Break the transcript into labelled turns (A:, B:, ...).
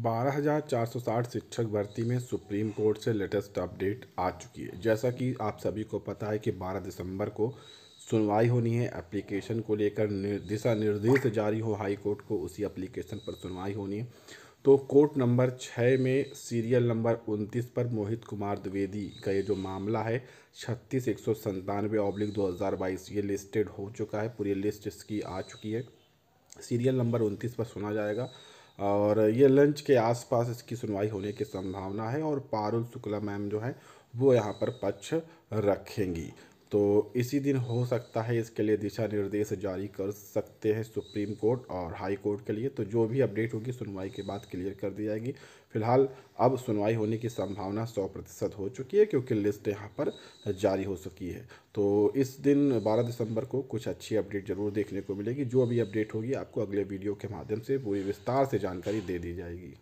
A: बारह हज़ार चार सौ साठ शिक्षक भर्ती में सुप्रीम कोर्ट से लेटेस्ट अपडेट आ चुकी है जैसा कि आप सभी को पता है कि बारह दिसंबर को सुनवाई होनी है एप्लीकेशन को लेकर दिशा निर्देश जारी हो हाई कोर्ट को उसी एप्लीकेशन पर सुनवाई होनी है तो कोर्ट नंबर छः में सीरियल नंबर उनतीस पर मोहित कुमार द्विवेदी का ये जो मामला है छत्तीस एक सौ संतानवे ऑब्लिक दो हज़ार बाईस ये लिस्टेड हो चुका है पूरी लिस्ट इसकी आ चुकी है सीरियल नंबर उनतीस पर सुना जाएगा और ये लंच के आसपास इसकी सुनवाई होने की संभावना है और पारुल शुक्ला मैम जो है वो यहाँ पर पक्ष रखेंगी तो इसी दिन हो सकता है इसके लिए दिशा निर्देश जारी कर सकते हैं सुप्रीम कोर्ट और हाई कोर्ट के लिए तो जो भी अपडेट होगी सुनवाई के बाद क्लियर कर दी जाएगी फिलहाल अब सुनवाई होने की संभावना सौ प्रतिशत हो चुकी है क्योंकि लिस्ट यहाँ पर जारी हो चुकी है तो इस दिन 12 दिसंबर को कुछ अच्छी अपडेट जरूर देखने को मिलेगी जो भी अपडेट होगी आपको अगले वीडियो के माध्यम से पूरी विस्तार से जानकारी दे दी जाएगी